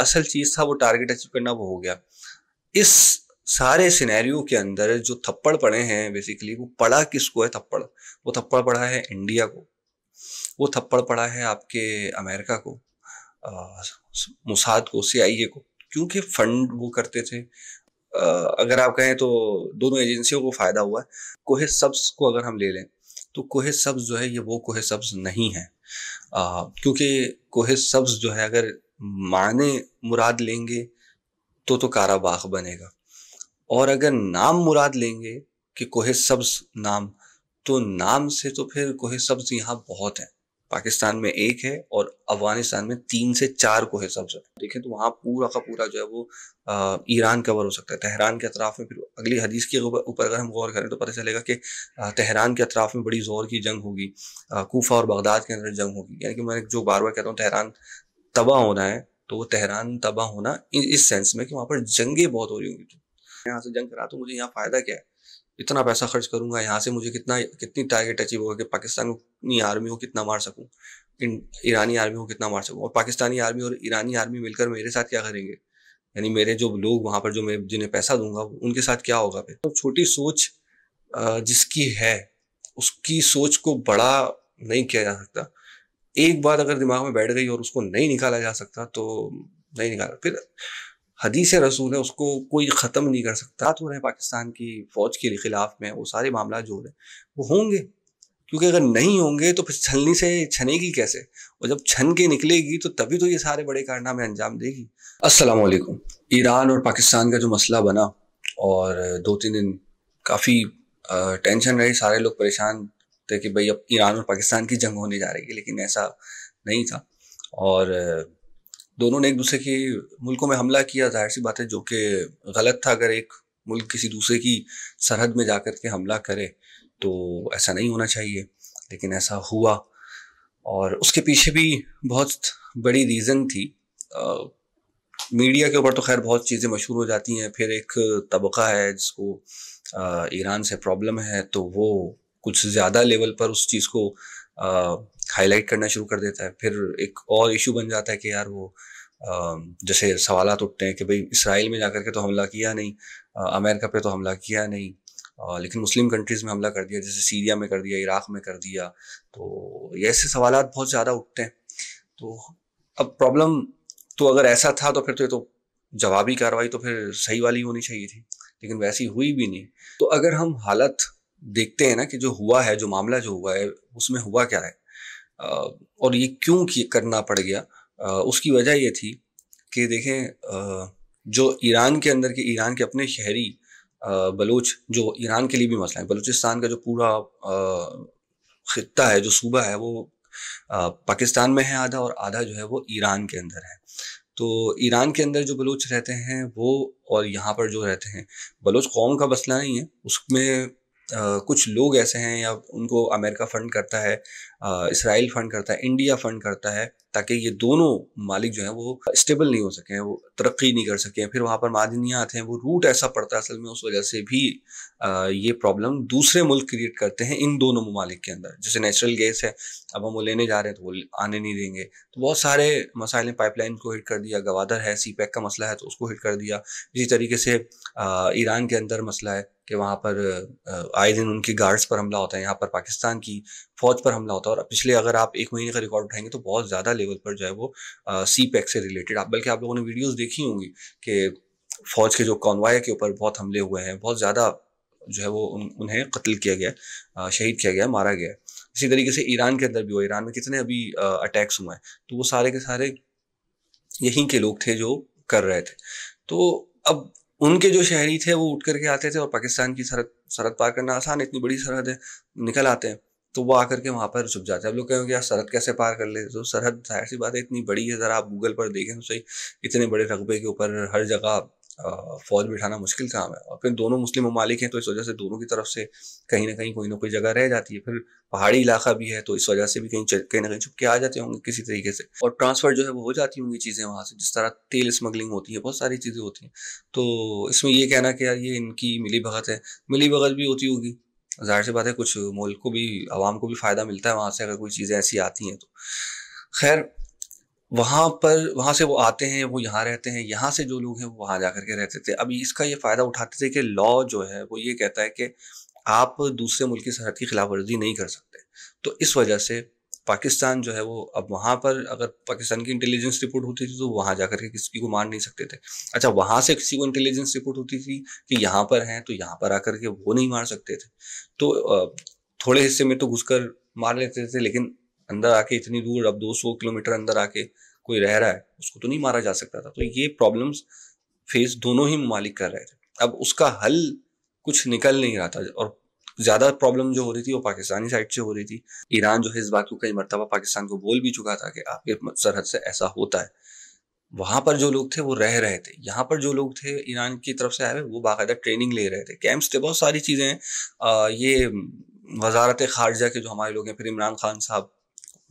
असल चीज़ था वो टारगेट अचीव करना वो हो गया इस सारे सिनेरियो के अंदर जो थप्पड़ पड़े हैं बेसिकली वो पड़ा किसको है थप्पड़ वो थप्पड़ पड़ा है इंडिया को वो थप्पड़ पड़ा है आपके अमेरिका को मुसाद को सीआईए को क्योंकि फंड वो करते थे आ, अगर आप कहें तो दोनों एजेंसियों को फ़ायदा हुआ है कोहे सब्स को अगर हम ले लें तो कोहे सब्स जो है ये वो कोहे सब्स नहीं है आ, क्योंकि कोहे सब्स जो है अगर माने मुराद लेंगे तो तो कारा बाग बनेगा और अगर नाम मुराद लेंगे कि कोहे सब्ज नाम तो नाम से तो फिर कोहे सब्ज यहाँ बहुत है पाकिस्तान में एक है और अफगानिस्तान में तीन से चार कोहे सब्ज है देखें तो वहाँ पूरा का पूरा जो है वो ईरान कवर हो सकता है तहरान के अतराफ में फिर अगली हदीस के ऊपर अगर हम गौर करें तो पता चलेगा कि तहरान के अतराफ में बड़ी ज़ोर की जंग होगी कोफा और बगदाद के अंदर जंग होगी यानी कि मैं जो बार बार कहता हूँ तहरान तबाह होना है तो वो तेहरान तबाह होना इस सेंस में कि वहाँ पर जंगे बहुत हो रही होंगी यहाँ से जंग करा तो मुझे यहाँ फ़ायदा क्या है इतना पैसा खर्च करूंगा यहाँ से मुझे कितना कितनी टारगेट अचीव होगा कि पाकिस्तानी आर्मी को कितना मार सकूँ ईरानी आर्मी को कितना मार सकूँ और पाकिस्तानी आर्मी और ईरानी आर्मी मिलकर मेरे साथ क्या करेंगे यानी मेरे जो लोग वहाँ पर जो मैं जिन्हें पैसा दूंगा उनके साथ क्या होगा फिर तो छोटी सोच जिसकी है उसकी सोच को बड़ा नहीं किया जा सकता एक बात अगर दिमाग में बैठ गई और उसको नहीं निकाला जा सकता तो नहीं निकाला फिर हदीस रसूल है उसको कोई ख़त्म नहीं कर सकता तो रहे पाकिस्तान की फ़ौज के ख़िलाफ़ में वो सारे मामला जो रहे हैं वो होंगे क्योंकि अगर नहीं होंगे तो फिर छलनी से छनेगी कैसे और जब छन के निकलेगी तो तभी तो ये सारे बड़े कारनामे अंजाम देगी अस्सलाम वालेकुम ईरान और पाकिस्तान का जो मसला बना और दो तीन दिन काफ़ी टेंशन रही सारे लोग परेशान थे कि भाई अब ईरान और पाकिस्तान की जंग होने जा रही है लेकिन ऐसा नहीं था और दोनों ने एक दूसरे के मुल्कों में हमला किया जाहिर सी बात है जो कि गलत था अगर एक मुल्क किसी दूसरे की सरहद में जाकर के हमला करे तो ऐसा नहीं होना चाहिए लेकिन ऐसा हुआ और उसके पीछे भी बहुत बड़ी रीज़न थी आ, मीडिया के ऊपर तो खैर बहुत चीज़ें मशहूर हो जाती हैं फिर एक तबका है जिसको ईरान से प्रॉब्लम है तो वो कुछ ज़्यादा लेवल पर उस चीज़ को हाईलाइट करना शुरू कर देता है फिर एक और इशू बन जाता है कि यार वो जैसे सवाल उठते हैं कि भाई इसराइल में जाकर के तो हमला किया नहीं अमेरिका पे तो हमला किया नहीं लेकिन मुस्लिम कंट्रीज़ में हमला कर दिया जैसे सीरिया में कर दिया इराक में कर दिया तो ये ऐसे सवाल बहुत ज़्यादा उठते हैं तो अब प्रॉब्लम तो अगर ऐसा था तो फिर तो ये तो जवाबी कार्रवाई तो फिर सही वाली होनी चाहिए थी लेकिन वैसी हुई भी नहीं तो अगर हम हालत देखते हैं ना कि जो हुआ है जो मामला जो हुआ है उसमें हुआ क्या है और ये क्यों करना पड़ गया उसकी वजह ये थी कि देखें जो ईरान के अंदर के ईरान के अपने शहरी बलूच जो ईरान के लिए भी मसला है बलूचिस्तान का जो पूरा खत्ता है जो सूबा है वो पाकिस्तान में है आधा और आधा जो है वो ईरान के अंदर है तो ईरान के अंदर जो बलूच रहते हैं वो और यहाँ पर जो रहते हैं बलूच कौम का मसला नहीं है उसमें कुछ लोग ऐसे हैं या उनको अमेरिका फ़ंड करता है इसराइल फ़ंड करता है इंडिया फ़ंड करता है ताकि ये दोनों मालिक जो हैं वो स्टेबल नहीं हो सकें वो तरक्की नहीं कर सकें फिर वहाँ पर आते हैं वो रूट ऐसा पड़ता है असल में उस वजह से भी ये प्रॉब्लम दूसरे मुल्क क्रिएट करते हैं इन दोनों ममालिक के अंदर जैसे नेचुरल गैस है अब हम वो लेने जा रहे हैं तो वो आने नहीं देंगे तो बहुत सारे मसाइल ने पाइपलाइन को हिट कर दिया गवादर है सी पैक e का मसला है तो उसको हिट कर दिया इसी तरीके से ईरान के अंदर मसला है कि वहाँ पर आए दिन उनके गार्ड्स पर हमला होता है यहाँ पर पाकिस्तान की फ़ौज पर हमला होता है और पिछले अगर आप एक महीने का रिकॉर्ड उठाएंगे तो बहुत ज़्यादा लेवल पर जो है वो सी पैक e से रिलेटेड आप बल्कि आप लोगों ने वीडियोज़ देखी होंगी कि फ़ौज के जो कॉन्वाय के ऊपर बहुत हमले हुए हैं बहुत ज़्यादा जो है वो उन, उन्हें कत्ल किया गया शहीद किया गया मारा गया इसी तरीके से ईरान के अंदर भी हुआ ईरान में कितने अभी अटैक्स हुए हैं तो वो सारे के सारे यहीं के लोग थे जो कर रहे थे तो अब उनके जो शहरी थे वो उठ करके आते थे और पाकिस्तान की सरहद सरहद पार करना आसान इतनी बड़ी सरहद है निकल आते हैं तो वो आकर के वहाँ पर छुप जाते हैं अब लोग कहेंगे यार सरहद कैसे पार कर ले तो सरहद जाहिर सी बात है इतनी बड़ी है ज़रा आप गूगल पर देखें तो सही इतने बड़े रकबे के ऊपर हर जगह फ़ौज बिठाना मुश्किल काम है और फिर दोनों मुस्लिम ममालिक हैं तो इस वजह से दोनों की तरफ से कहीं ना कहीं कोई ना कोई जगह रह जाती है फिर पहाड़ी इलाका भी है तो इस वजह से भी कहीं कहीं ना कहीं चुपके आ जाते होंगे किसी तरीके से और ट्रांसफ़र जो है वो हो जाती होंगी चीज़ें वहाँ से जिस तरह तेल स्मगलिंग होती है बहुत सारी चीज़ें होती हैं तो इसमें यह कहना कि यार ये इनकी मिली भगत है मिली भगत भी होती होगी जाहिर सी बात है कुछ मुल्क को भी आवाम को भी फ़ायदा मिलता है वहाँ से अगर कोई चीज़ें ऐसी आती हैं तो खैर वहाँ पर वहाँ से वो आते हैं वो यहाँ रहते हैं यहाँ से जो लोग हैं वो वहाँ जा कर के रहते थे अभी इसका ये फ़ायदा उठाते थे कि लॉ जो है वो ये कहता है कि आप दूसरे मुल्क की सरहद की खिलाफ वर्जी नहीं कर सकते तो इस वजह से पाकिस्तान जो है वो अब वहाँ पर अगर पाकिस्तान की इंटेलिजेंस रिपोर्ट होती थी तो वहाँ जा करके किसी को मार नहीं सकते थे अच्छा वहाँ से किसी को इंटेलिजेंस रिपोर्ट होती थी कि यहाँ पर हैं तो यहाँ पर आकर के वो नहीं मार सकते थे तो थोड़े हिस्से में तो घुसकर मार लेते थे लेकिन अंदर आके इतनी दूर अब 200 किलोमीटर अंदर आके कोई रह रहा है उसको तो नहीं मारा जा सकता था तो ये प्रॉब्लम्स फेस दोनों ही ममालिक कर रहे थे अब उसका हल कुछ निकल नहीं रहा था और ज़्यादा प्रॉब्लम जो हो रही थी वो पाकिस्तानी साइड से हो रही थी ईरान जो है इस बात को कई मरतबा पाकिस्तान को बोल भी चुका था कि आपके सरहद से ऐसा होता है वहाँ पर जो लोग थे वो रह रहे थे यहाँ पर जो लोग थे ईरान की तरफ से आए हुए वो बाकायदा ट्रेनिंग ले रहे थे कैंप्स थे बहुत सारी चीज़ें हैं ये वजारत खारजा के जो हमारे लोग हैं फिर इमरान खान साहब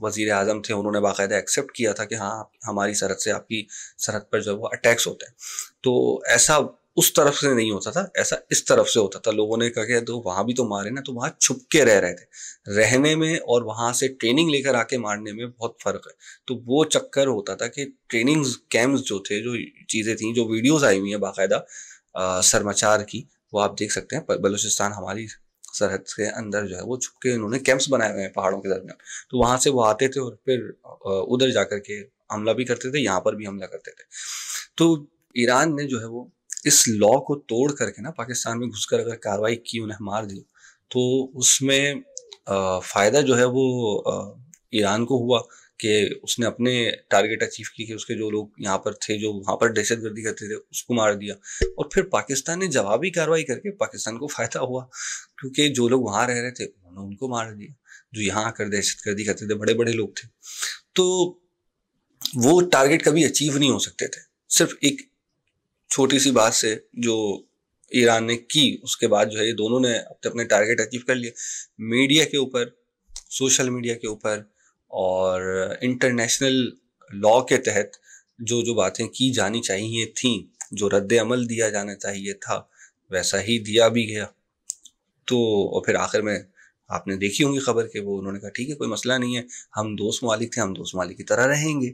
वज़ी अजम थे उन्होंने बाकायदा एक्सेप्ट किया था कि हाँ हमारी सरहद से आपकी सरहद पर जो है वो अटैक्स होते हैं तो ऐसा उस तरफ से नहीं होता था ऐसा इस तरफ से होता था लोगों ने कहा कि तो वहाँ भी तो मारे ना तो वहाँ छुप के रह रहे थे रहने में और वहाँ से ट्रेनिंग लेकर आके मारने में बहुत फ़र्क है तो वो चक्कर होता था कि ट्रेनिंग कैम्प जो थे जो चीज़ें थी जो वीडियोज़ आई हुई हैं बाकायदा सरमाचार की वो आप देख सकते हैं बलूचिस्तान हमारी सरहद के अंदर जो है वो छुप के इन्होंने कैंप्स बनाए हुए हैं पहाड़ों के दरमियान तो वहाँ से वो आते थे और फिर उधर जा कर के हमला भी करते थे यहाँ पर भी हमला करते थे तो ईरान ने जो है वो इस लॉ को तोड़ करके ना पाकिस्तान में घुसकर अगर कार्रवाई की उन्हें मार दी तो उसमें फ़ायदा जो है वो ईरान को हुआ कि उसने अपने टारगेट अचीव की कि उसके जो लोग यहाँ पर थे जो वहाँ पर दहशत गर्दी करते थे उसको मार दिया और फिर पाकिस्तान ने जवाबी कार्रवाई करके पाकिस्तान को फ़ायदा हुआ क्योंकि जो लोग वहाँ रह रहे थे उन्होंने उनको मार दिया जो यहाँ आकर दहशत गर्दी करते थे बड़े बड़े लोग थे तो वो टारगेट कभी अचीव नहीं हो सकते थे सिर्फ एक छोटी सी बात से जो ईरान ने की उसके बाद जो है ये दोनों ने अपने अपने टारगेट अचीव कर लिए मीडिया के ऊपर सोशल मीडिया के ऊपर और इंटरनेशनल लॉ के तहत जो जो बातें की जानी चाहिए थी जो रद्द अमल दिया जाना चाहिए था वैसा ही दिया भी गया तो और फिर आखिर में आपने देखी होंगी खबर के वो उन्होंने कहा ठीक है कोई मसला नहीं है हम दोस्त मालिक थे हम दोस्त मालिक की तरह रहेंगे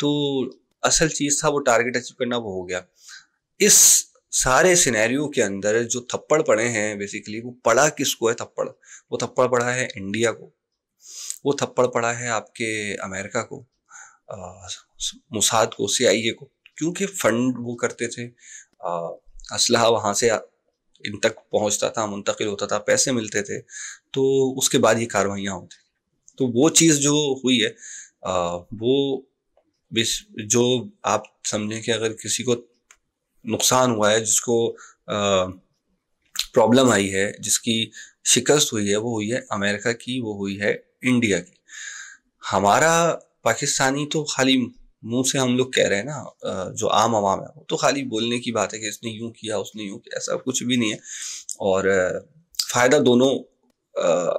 तो असल चीज़ था वो टारगेट अचीव करना वो हो गया इस सारे सिनेरियो के अंदर जो थप्पड़ पड़े हैं बेसिकली वो पड़ा किसको है थप्पड़ वो थप्पड़ पड़ा है इंडिया को वो थप्पड़ पड़ा है आपके अमेरिका को मुसाद को सीआईए को क्योंकि फंड वो करते थे असलहा वहाँ से इन तक पहुँचता था मुंतकिल होता था पैसे मिलते थे तो उसके बाद ये कार्रवाइयाँ होती तो वो चीज़ जो हुई है आ, वो जो आप समझें कि अगर किसी को नुकसान हुआ है जिसको प्रॉब्लम आई है जिसकी शिकस्त हुई है वो हुई है अमेरिका की वो हुई है इंडिया की हमारा पाकिस्तानी तो खाली मुंह से हम लोग कह रहे हैं ना जो आम आवाम है वो तो खाली बोलने की बात है कि इसने यूं किया उसने यूं किया ऐसा कुछ भी नहीं है और फ़ायदा दोनों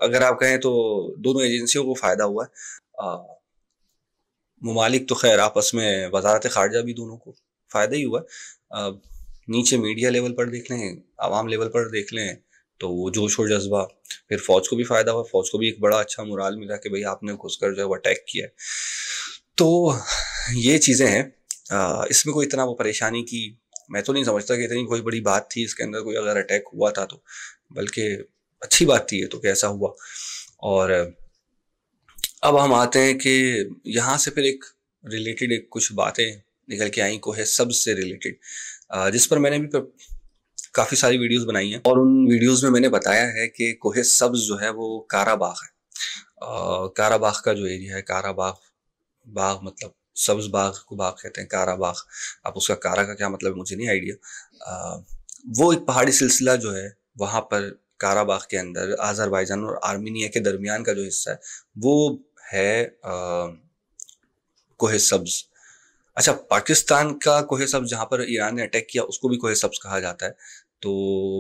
अगर आप कहें तो दोनों एजेंसियों को फ़ायदा हुआ है ममालिक तो खैर आपस में वजारत खारजा भी दोनों को फ़ायदा ही हुआ है नीचे मीडिया लेवल पर देख लें आवाम लेवल पर देख लें तो वो जोश और जज्बा फिर फौज को भी फ़ायदा हुआ फौज को भी एक बड़ा अच्छा मुराल मिला कि भाई आपने घुसकर जो है वो अटैक किया है तो ये चीज़ें हैं इसमें कोई इतना वो परेशानी की मैं तो नहीं समझता कि इतनी कोई बड़ी बात थी इसके अंदर कोई अगर अटैक हुआ था तो बल्कि अच्छी बात थी ये तो कैसा हुआ और अब हम आते हैं कि यहाँ से फिर एक रिलेटेड एक कुछ बातें निकल के आई को है से रिलेटेड जिस पर मैंने भी काफ़ी सारी वीडियोस बनाई हैं और उन वीडियोस में मैंने बताया है कि कोहे सब्ज जो है वो काराबाग है आ, काराबाग का जो एरिया है काराबाग बाग मतलब सब्ज बाग को बाग कहते हैं काराबाग अब उसका कारा का क्या मतलब है मुझे नहीं आइडिया वो एक पहाड़ी सिलसिला जो है वहाँ पर काराबाग के अंदर आज़रबाईजान और आर्मीनिया के दरमियान का जो हिस्सा है वो है कोह सब्ज़ अच्छा पाकिस्तान का कोहे सब्ज जहाँ पर ईरान ने अटैक किया उसको भी कोहे सब्ज कहा जाता है तो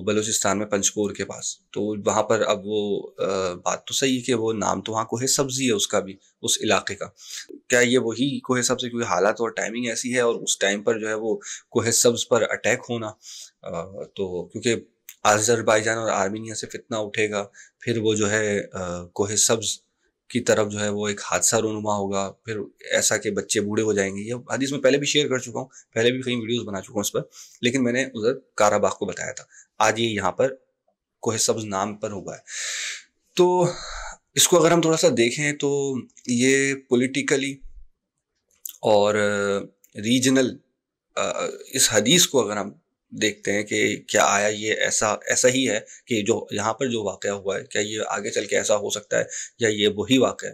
बलूचिस्तान में पंचकोर के पास तो वहाँ पर अब वो आ, बात तो सही है कि वो नाम तो वहाँ कोहे सब्जी है उसका भी उस इलाके का क्या ये वही कोहे सब्जी क्योंकि हालात और टाइमिंग ऐसी है और उस टाइम पर जो है वो कोहे सब्ज पर अटैक होना आ, तो क्योंकि आजरबाईजान और आर्मेनिया से फितना उठेगा फिर वो जो है कोहे सब्ज की तरफ जो है वो एक हादसा रोनुमा होगा फिर ऐसा कि बच्चे बूढ़े हो जाएंगे ये हदीस में पहले भी शेयर कर चुका हूँ पहले भी कई वीडियोस बना चुका हूँ उस पर लेकिन मैंने उधर काराबाग को बताया था आज ये यहाँ पर कोह सब्ज नाम पर हुआ है तो इसको अगर हम थोड़ा सा देखें तो ये पोलिटिकली और रीजनल इस हदीस को अगर हम देखते हैं कि क्या आया ये ऐसा ऐसा ही है कि जो यहाँ पर जो वाक़ हुआ है क्या ये आगे चल के ऐसा हो सकता है या ये वही वाक़ है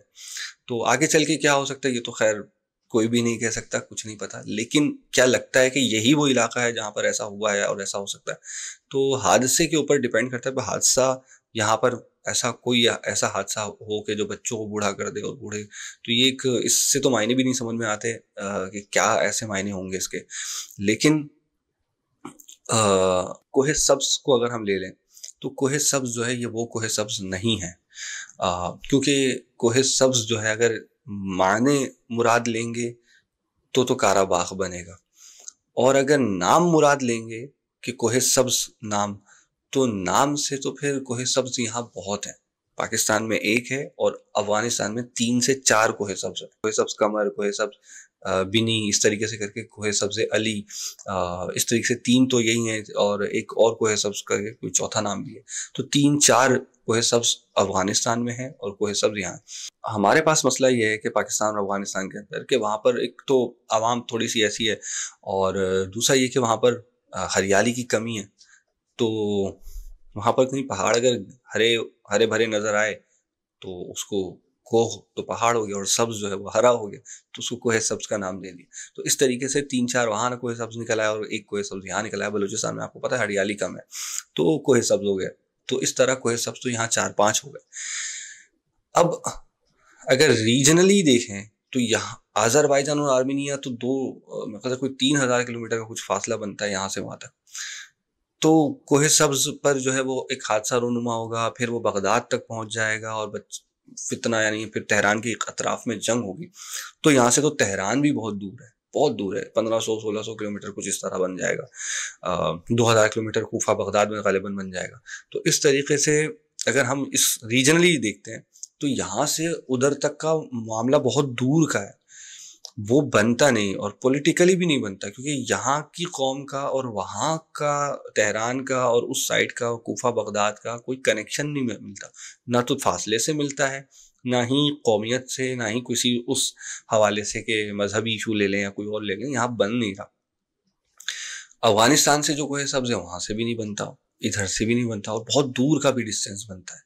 तो आगे चल के क्या हो सकता है ये तो खैर कोई भी नहीं कह सकता कुछ नहीं पता लेकिन क्या लगता है कि यही वो इलाका है जहाँ पर ऐसा हुआ है और ऐसा हो सकता है तो हादसे के ऊपर डिपेंड करता है हादसा यहाँ पर ऐसा कोई ऐसा हादसा हो के जो बच्चों को बूढ़ा कर दे और बूढ़े तो ये एक इससे तो मायने भी नहीं समझ में आते आ, कि क्या ऐसे मायने होंगे इसके लेकिन कोहे सब्स को अगर हम ले लें तो कोहे सब्ज जो है ये वो कोहे सब्ज नहीं है क्योंकि कोहे सब्स जो है अगर माने मुराद लेंगे तो तो कारा बाग बनेगा और अगर नाम मुराद लेंगे कि कोहे सब्स नाम तो नाम से तो फिर कोहे सब्ज यहाँ बहुत है पाकिस्तान में एक है और अफगानिस्तान में तीन से चार कोहे सब्ज है कोहे सब्स कमर कोहे सब्स बिनी इस तरीके से करके कोहे सब्ज़ अली इस तरीके से तीन तो यही हैं और एक और कोहे सब्ज़ का कोई चौथा नाम भी है तो तीन चार कोहे सब्ज़ अफ़गानिस्तान में है और कोहे सब्ज़ यहाँ हमारे पास मसला ये है कि पाकिस्तान और अफ़गानिस्तान के अंदर कि वहाँ पर एक तो आवाम थोड़ी सी ऐसी है और दूसरा ये कि वहाँ पर हरियाली की कमी है तो वहाँ पर कहीं पहाड़ अगर हरे हरे भरे नज़र आए तो उसको कोह तो पहाड़ हो गया और सब्ज जो है वो हरा हो गया तो उसको कोह सब्ज का नाम दे दिया तो इस तरीके से तीन चार वहाँ कोह सब्ज निकल आया और एक कोह सब्ज यहाँ निकला आया बलोचिस्तान में आपको पता है हरियाली कम है तो कोह सब्ज हो गया तो इस तरह कोह सब्ज तो यहाँ चार पाँच हो गए अब अगर रीजनली देखें तो यहाँ आजरबाईजान और आर्मीनिया तो दो मतलब कोई तीन हज़ार किलोमीटर का कुछ फासला बनता है यहाँ से वहाँ तक तो कोहे सब्ज पर जो है वो एक हादसा रोनुमा होगा फिर वो बगदाद तक पहुँच जाएगा और फितना यानी फिर तेहरान के अतराफ में जंग होगी तो यहाँ से तो तेहरान भी बहुत दूर है बहुत दूर है पंद्रह सौ सोलह सौ किलोमीटर कुछ इस तरह बन जाएगा दो हज़ार किलोमीटर कोफा बगदाद में गालिबन बन जाएगा तो इस तरीके से अगर हम इस रीजनली देखते हैं तो यहाँ से उधर तक का मामला बहुत दूर का है वो बनता नहीं और पॉलिटिकली भी नहीं बनता क्योंकि यहाँ की कौम का और वहाँ का तहरान का और उस साइड का कोफा बगदाद का कोई कनेक्शन नहीं मिलता ना तो फासले से मिलता है ना ही कौमियत से ना ही किसी उस हवाले से कि मजहबी इशू ले लें या कोई और ले लें यहाँ बन नहीं रहा अफगानिस्तान से जो कोहे सब्ज़ है वहाँ से भी नहीं बनता इधर से भी नहीं बनता और बहुत दूर का भी डिस्टेंस बनता है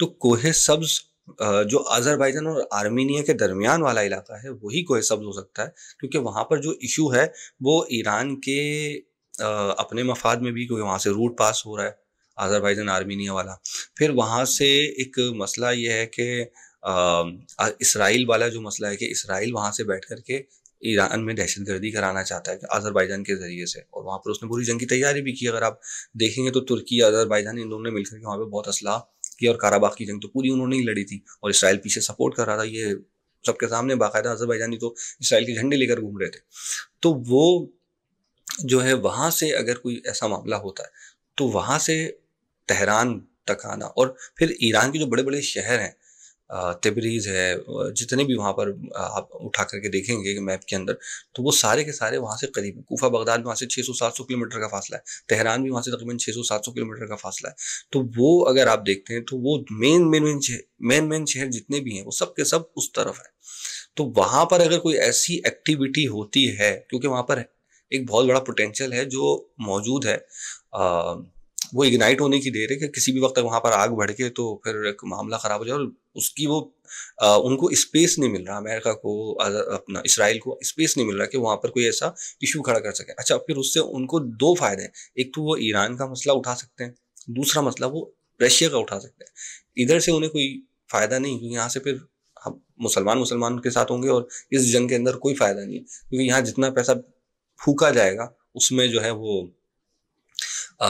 तो कोहे सब्ज़ जो अजरबैजान और आर्मेनिया के दरमियान वाला इलाका है वही कोई सब्ज हो सकता है क्योंकि वहाँ पर जो इशू है वो ईरान के अपने मफाद में भी क्योंकि वहाँ से रूट पास हो रहा है आज़रबाइजान आर्मीनिया वाला फिर वहाँ से एक मसला यह है कि इसराइल वाला जो मसला है कि इसराइल वहाँ से बैठ कर के ईरान में दहशत गर्दी कराना चाहता है अजहरबाइजान के ज़रिए से और वहाँ पर उसने पूरी जंग की तैयारी भी की अगर आप देखेंगे तो तुर्की अजहरबाइजान इन दोनों ने मिलकर के वहाँ पर बहुत असला की और काराबाग की जंग तो पूरी उन्होंने ही लड़ी थी और इसराइल पीछे सपोर्ट कर रहा था ये सबके सामने बाकायदा अजरबैजानी तो इसराइल के झंडे लेकर घूम रहे थे तो वो जो है वहाँ से अगर कोई ऐसा मामला होता है तो वहाँ से तहरान तक आना और फिर ईरान के जो बड़े बड़े शहर हैं तिबरीज है जितने भी वहाँ पर आप उठा करके देखेंगे मैप के अंदर तो वो सारे के सारे वहाँ से करीब कोफा बगदाद वहाँ से 600-700 किलोमीटर का फासला है तेहरान भी वहाँ से तकरीबन 600-700 किलोमीटर का फासला है तो वो अगर आप देखते हैं तो वो मेन मेन मेन शहर मेन मेन शहर जितने भी हैं वो सब के सब उस तरफ है तो वहाँ पर अगर कोई ऐसी एक्टिविटी होती है क्योंकि वहाँ पर एक बहुत बड़ा पोटेंशियल है जो मौजूद है आ, वो इग्नाइट होने की देर है कि किसी भी वक्त वहाँ पर आग बढ़ के तो फिर एक मामला ख़राब हो जाए और उसकी वो आ, उनको स्पेस नहीं मिल रहा अमेरिका को अपना इसराइल को स्पेस नहीं मिल रहा कि वहाँ पर कोई ऐसा इशू खड़ा कर सके अच्छा फिर उससे उनको दो फायदे हैं एक तो वो ईरान का मसला उठा सकते हैं दूसरा मसला वो रशिया का उठा सकते हैं इधर से उन्हें कोई फ़ायदा नहीं क्योंकि यहाँ से फिर हम मुसलमान मुसलमान के साथ होंगे और इस जंग के अंदर कोई फ़ायदा नहीं है क्योंकि यहाँ जितना पैसा फूका जाएगा उसमें जो है वो आ,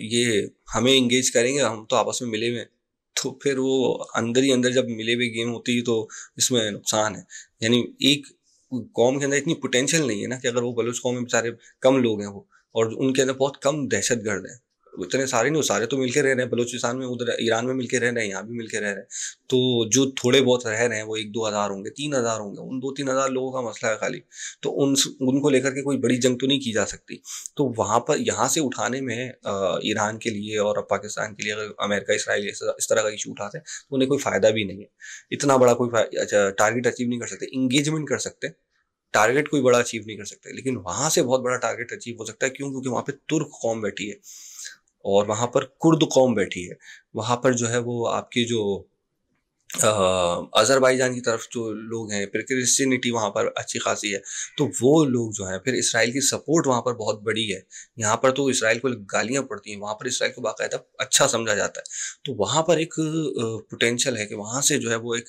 ये हमें इंगेज करेंगे हम तो आपस में मिले हुए तो फिर वो अंदर ही अंदर जब मिले हुए गेम होती है तो इसमें नुकसान है यानी एक कौम के अंदर इतनी पोटेंशियल नहीं है ना कि अगर वो बलूच कौम में बेचारे कम लोग हैं वो और उनके अंदर बहुत कम दहशत गर्द हैं इतने सारे नहीं सारे तो मिलके रह रहे हैं बलूचिस्तान में उधर ईरान में मिलके रह रहे हैं यहाँ भी मिलके रह रहे हैं तो जो थोड़े बहुत रह रहे हैं वो एक दो हज़ार होंगे तीन हज़ार होंगे उन दो तीन हज़ार लोगों का मसला है खाली तो उन उनको लेकर के कोई बड़ी जंग तो नहीं की जा सकती तो वहाँ पर यहाँ से उठाने में ईरान के लिए और पाकिस्तान के लिए अगर अमेरिका इसराइल इस तरह का इशू उठाते हैं तो उन्हें कोई फ़ायदा भी नहीं है इतना बड़ा कोई टारगेट अचीव अच्छा, नहीं कर सकते इंगेजमेंट कर सकते टारगेट कोई बड़ा अचीव नहीं कर सकते लेकिन वहाँ से बहुत बड़ा टारगेट अचीव हो सकता है क्यों क्योंकि वहाँ पे तुर्क कौम बैठी है और वहाँ पर कुर्द कौम बैठी है वहाँ पर जो है वो आपकी जो अज़रबैजान की तरफ जो लोग हैं फिर क्रिश्चनिटी वहाँ पर अच्छी खासी है तो वो लोग जो हैं फिर इसराइल की सपोर्ट वहाँ पर बहुत बड़ी है यहाँ पर तो इसराइल को गालियाँ पड़ती हैं वहाँ पर इसराइल को बाकायदा अच्छा समझा जाता है तो वहाँ पर एक पोटेंशल है कि वहाँ से जो है वो एक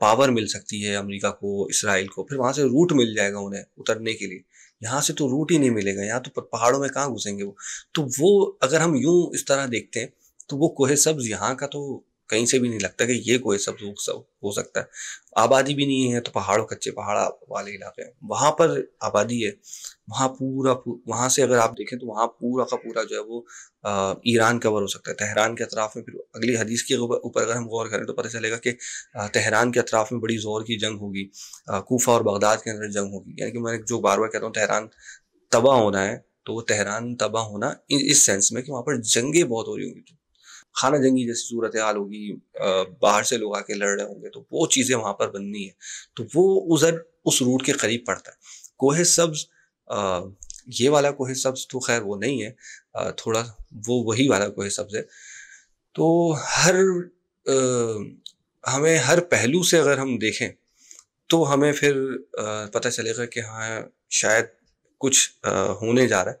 पावर मिल सकती है अमरीका को इसराइल को फिर वहाँ से रूट मिल जाएगा उन्हें उतरने के लिए यहाँ से तो रूट ही नहीं मिलेगा यहाँ तो पहाड़ों में कहाँ घुसेंगे वो तो वो अगर हम यूं इस तरह देखते हैं तो वो कोहे सब्ज यहाँ का तो कहीं से भी नहीं लगता कि ये कोई सब सब हो सकता है आबादी भी नहीं है तो पहाड़ों कच्चे पहाड़ वाले इलाके हैं वहाँ पर आबादी है वहाँ पूरा वहाँ से अगर आप देखें तो वहाँ पूरा का पूरा जो है वो ईरान कवर हो सकता है तहरान के अतराफ़ में फिर अगली हदीस के ऊपर अगर हम गौर करें तो पता चलेगा कि तहरान के अतराफ़ में बड़ी ज़ोर की जंग होगी कोफा और बगदाद के अंदर जंग होगी यानी कि मैं जो बार बार कहता हूँ तहरान तबाह होना है तो वो तहरान तबाह होना इस सेंस में कि वहाँ पर जंगें बहुत हो रही होंगी खाना जंगी जैसी सूरत हाल होगी बाहर से लोग आके लड़ रहे होंगे तो वो चीज़ें वहाँ पर बननी है तो वो उधर उस रूट के करीब पड़ता है कोहे सब्ज ये वाला कोहे सब्ज तो खैर वो नहीं है आ, थोड़ा वो वही वाला कोहे सब्ज है तो हर आ, हमें हर पहलू से अगर हम देखें तो हमें फिर आ, पता चलेगा कि हाँ शायद कुछ होने जा रहा है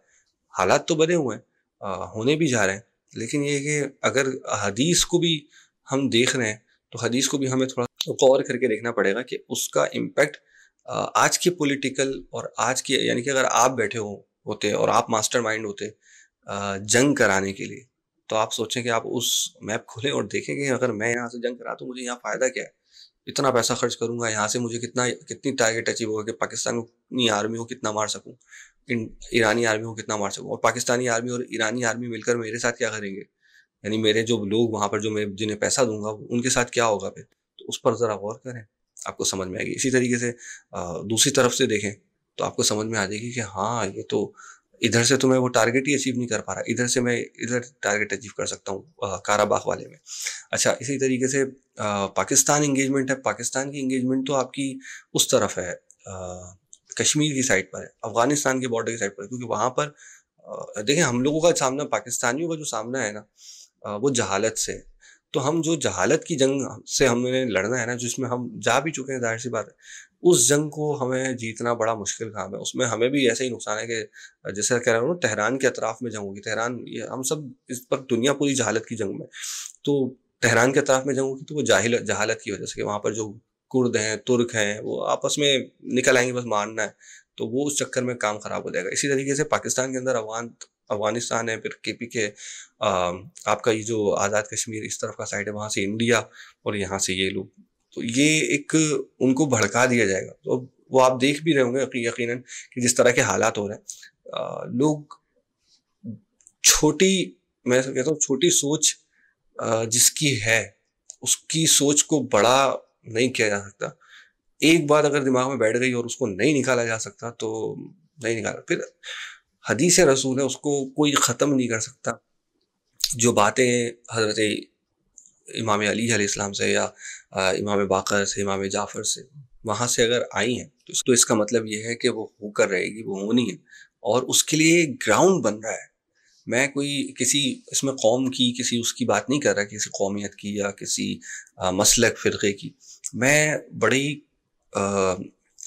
हालात तो बने हुए हैं होने भी जा रहे हैं लेकिन ये कि अगर हदीस को भी हम देख रहे हैं तो हदीस को भी हमें थोड़ा गौर करके देखना पड़ेगा कि उसका इम्पैक्ट आज के पॉलिटिकल और आज के यानी कि अगर आप बैठे हो होते और आप मास्टरमाइंड होते जंग कराने के लिए तो आप सोचें कि आप उस मैप खोलें और देखें कि अगर मैं यहाँ से जंग करा तो मुझे यहाँ फ़ायदा क्या है इतना पैसा खर्च करूंगा यहाँ से मुझे कितना कितनी टारगेट अचीव होगा कि पाकिस्तान को अपनी आर्मी को कितना मार सकूँ ईरानी आर्मी को कितना मार सकूँ और पाकिस्तानी आर्मी और ईरानी आर्मी मिलकर मेरे साथ क्या करेंगे यानी मेरे जो लोग वहाँ पर जो मैं जिन्हें पैसा दूंगा उनके साथ क्या होगा फिर तो उस पर ज़रा गौर करें आपको समझ में आएगी इसी तरीके से दूसरी तरफ से देखें तो आपको समझ में आ जाएगी कि हाँ ये तो इधर से तो मैं वो टारगेट ही अचीव नहीं कर पा रहा इधर से मैं इधर टारगेट अचीव कर सकता हूँ काराबाग वाले में अच्छा इसी तरीके से आ, पाकिस्तान इंगेजमेंट है पाकिस्तान की इंगेजमेंट तो आपकी उस तरफ है आ, कश्मीर की साइड पर है अफगानिस्तान के बॉर्डर की साइड पर है क्योंकि वहाँ पर देखें हम लोगों का सामना पाकिस्तानियों का जो सामना है ना वो जहालत से है तो हम जो जहालत की जंग से हमने लड़ना है ना जिसमें हम जा भी चुके हैं जाहिर सी बात है उस जंग को हमें जीतना बड़ा मुश्किल काम है उसमें हमें भी ऐसे ही नुकसान है कि जैसे कह रहा हूँ तहरान के अतराफ में जंग होगी तहरान ये हम सब इस पर दुनिया पूरी जहालत की जंग में तो तहरान के अतराफ में जंग होगी तो वो जाहिल जहालत की वजह से कि वहाँ पर जो कुर्द हैं तुर्क हैं वो आपस में निकल आएंगे बस मारना है तो वो उस चक्कर में काम खराब हो जाएगा इसी तरीके से पाकिस्तान के अंदर अफगान अफगानिस्तान है फिर के पी के आपका ये जो आज़ाद कश्मीर इस तरफ का साइड है वहाँ से इंडिया और यहाँ से ये लोग तो ये एक उनको भड़का दिया जाएगा तो वो आप देख भी रहे होंगे यकीन कि जिस तरह के हालात हो रहे हैं लोग छोटी मैं कहता हूँ छोटी सोच जिसकी है उसकी सोच को बड़ा नहीं किया जा सकता एक बात अगर दिमाग में बैठ गई और उसको नहीं निकाला जा सकता तो नहीं निकाला फिर हदीस रसूल है उसको कोई ख़त्म नहीं कर सकता जो बातें हजरत इमाम अली इस्लाम से या इमाम बाकर से इमाम जाफ़र से वहाँ से अगर आई हैं तो, तो इसका मतलब यह है कि वो होकर रहेगी वो होनी है और उसके लिए ग्राउंड बन रहा है मैं कोई किसी इसमें कौम की किसी उसकी बात नहीं कर रहा किसी कौमियत की या किसी मसलक फ़िरक़े की मैं बड़ी आ,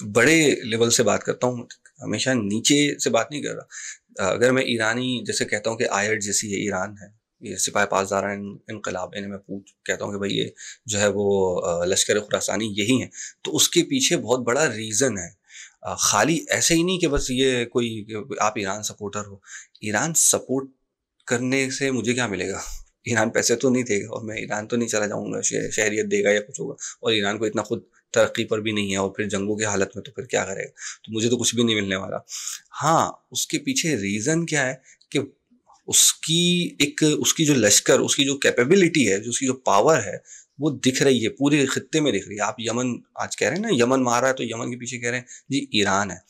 बड़े लेवल से बात करता हूँ हमेशा नीचे से बात नहीं कर रहा अगर मैं ईरानी जैसे कहता हूँ कि आय जैसी है ईरान है ये सिपाही पासदारा इनकलाब इन्हें मैं पूछ कहता हूँ कि भाई ये जो है वो लश्कर खुरासानी यही है तो उसके पीछे बहुत बड़ा रीज़न है खाली ऐसे ही नहीं कि बस ये कोई आप ईरान सपोर्टर हो ईरान सपोर्ट करने से मुझे क्या मिलेगा ईरान पैसे तो नहीं देगा और मैं ईरान तो नहीं चला जाऊँगा शहरीत देगा या कुछ होगा और ईरान को इतना खुद तरक्की पर भी नहीं है और फिर जंगों की हालत में तो फिर क्या करेगा तो मुझे तो कुछ भी नहीं मिलने वाला हाँ उसके पीछे रीज़न क्या है कि उसकी एक उसकी जो लश्कर उसकी जो कैपेबिलिटी है जो उसकी जो पावर है वो दिख रही है पूरे खत्ते में दिख रही है आप यमन आज कह रहे हैं ना यमन मारा है तो यमन के पीछे कह रहे हैं जी ईरान है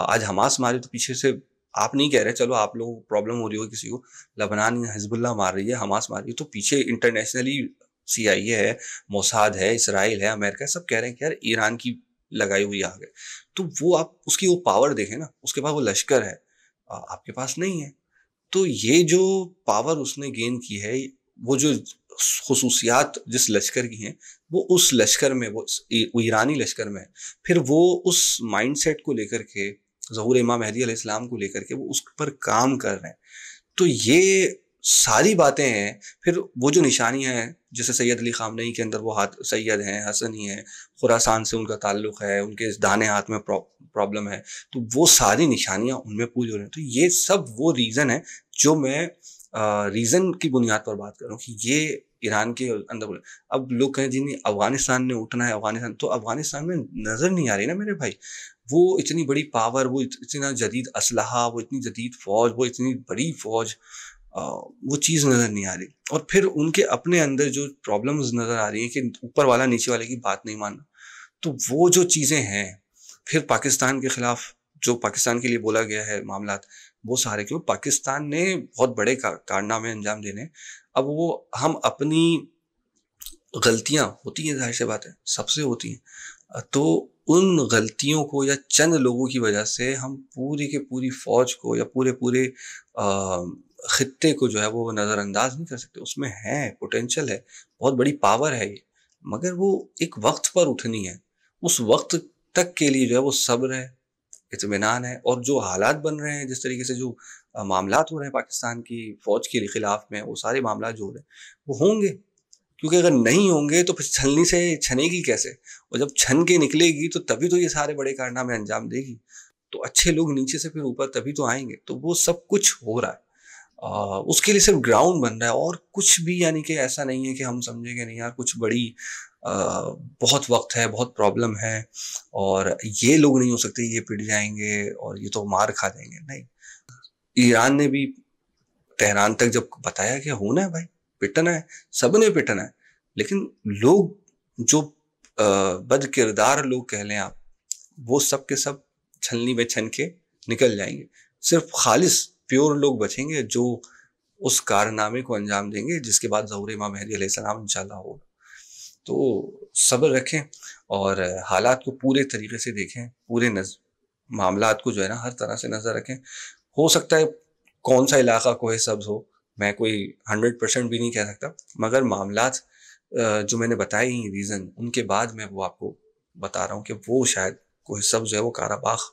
आज हमास मारे तो पीछे से आप नहीं कह रहे चलो आप लोग प्रॉब्लम हो रही हो किसी को लबनान हिजबुल्ला मार रही है हमास मार रही है तो पीछे इंटरनेशनली सी आई ए है मोसाद है इसराइल है अमेरिका सब कह रहे हैं कि यार ईरान की लगाई हुई आग है तो वो आप उसकी वो पावर देखें ना उसके पास वो लश्कर है आपके पास नहीं है तो ये जो पावर उसने गेन की है वो जो खसूसियात जिस लश्कर की हैं वो उस लश्कर में वो ईरानी लश्कर में है फिर वो उस माइंडसेट को लेकर के जहूर इमाम महदी इस्लाम को लेकर के वो उस पर काम कर रहे हैं तो ये सारी बातें हैं फिर वो जो निशानियाँ हैं जैसे सैयद अली खाम के अंदर वो हाथ सैयद हैं हसनी हैं खुरासान से उनका ताल्लुक़ है उनके इस दाने हाथ में प्रॉब्लम है तो वो सारी निशानियाँ उनमें पूरी हो रही हैं तो ये सब वो रीज़न है जो मैं रीज़न की बुनियाद पर बात करूँ कि ये ईरान के अंदर बोले अब लोग कहें जी नहीं अफगानिस्तान ने उठना है अफगानिस्तान तो अफगानिस्तान में नज़र नहीं आ रही ना मेरे भाई वो इतनी बड़ी पावर वो इतना जदीद असल वो इतनी जदीद फ़ौज वो इतनी बड़ी फ़ौज वो चीज़ नज़र नहीं आ रही और फिर उनके अपने अंदर जो प्रॉब्लम्स नज़र आ रही हैं कि ऊपर वाला नीचे वाले की बात नहीं मानना तो वो जो चीज़ें हैं फिर पाकिस्तान के ख़िलाफ़ जो पाकिस्तान के लिए बोला गया है मामला वो सारे क्यों पाकिस्तान ने बहुत बड़े कारनामे अंजाम देने अब वो हम अपनी गलतियां होती हैं जाहिर सी बात है सबसे होती हैं तो उन गलतियों को या चंद लोगों की वजह से हम पूरी के पूरी फौज को या पूरे पूरे खत्ते को जो है वो नज़रअंदाज नहीं कर सकते उसमें है पोटेंशल है बहुत बड़ी पावर है ये मगर वो एक वक्त पर उठनी है उस वक्त तक के लिए जो है वो सब्र है इतमान है और जो हालात बन रहे हैं जिस तरीके से जो मामला हो रहे हैं पाकिस्तान की फ़ौज के खिलाफ में वो सारे मामला जो हो रहे हैं वो होंगे क्योंकि अगर नहीं होंगे तो फिर छलनी से छनेगी कैसे और जब छन के निकलेगी तो तभी तो ये सारे बड़े कारनामे अंजाम देगी तो अच्छे लोग नीचे से फिर ऊपर तभी तो आएंगे तो वो सब कुछ हो रहा है आ, उसके लिए सिर्फ ग्राउंड बन रहा है और कुछ भी यानी कि ऐसा नहीं है कि हम समझेंगे नहीं यार कुछ बड़ी बहुत वक्त है बहुत प्रॉब्लम है और ये लोग नहीं हो सकते ये पिट जाएंगे और ये तो मार खा जाएंगे नहीं ईरान ने भी तेहरान तक जब बताया कि होना है भाई पिटना है सब ने पिटना है लेकिन लोग जो बद किरदार लोग कह लें आप वो सब के सब छलनी में छन के निकल जाएंगे सिर्फ खालिस प्योर लोग बचेंगे जो उस कारनामे को अंजाम देंगे जिसके बाद जहूर इमाम महदी सलाम इंशाल्लाह होगा तो सब्र रखें और हालात को पूरे तरीके से देखें पूरे नज मामला को जो है ना हर तरह से नज़र रखें हो सकता है कौन सा इलाका कोहे सब्ज़ हो मैं कोई हंड्रेड परसेंट भी नहीं कह सकता मगर मामला जो मैंने बताए ही रीज़न उनके बाद मैं वो आपको बता रहा हूँ कि वो शायद कोह सब्ज़ है वो काराबाग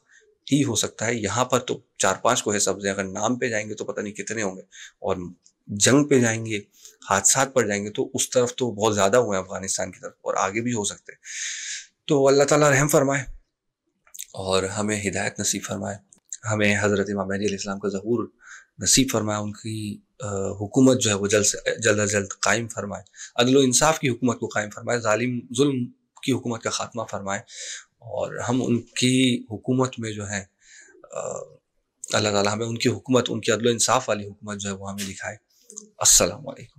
ही हो सकता है यहाँ पर तो चार पांच कोहे सब्ज़ हैं अगर नाम पे जाएंगे तो पता नहीं कितने होंगे और जंग पे जाएंगे हादसा पर जाएंगे तो उस तरफ तो बहुत ज़्यादा हुए अफगानिस्तान की तरफ और आगे भी हो सकते तो अल्लाह ताला रहम फरमाए और हमें हिदायत नसीब फरमाए हमें हज़रत इमाम महदी इस्लाम का ज़हूर नसीब फरमाए उनकी हुकूमत जो है वो जल्द से जल्द अज जल्द कायम फरमाए अदल इंसाफ की हुकूमत को कायम फरमाए ालिम जुल्म की हुकूमत का ख़ात्मा फरमाए और हम उनकी हुकूमत में जो है अल्लाह ताला हमें उनकी हुकूमत उनकी अदल इंसाफ वाली हुकूमत जो है वो हमें दिखाए السلام عليكم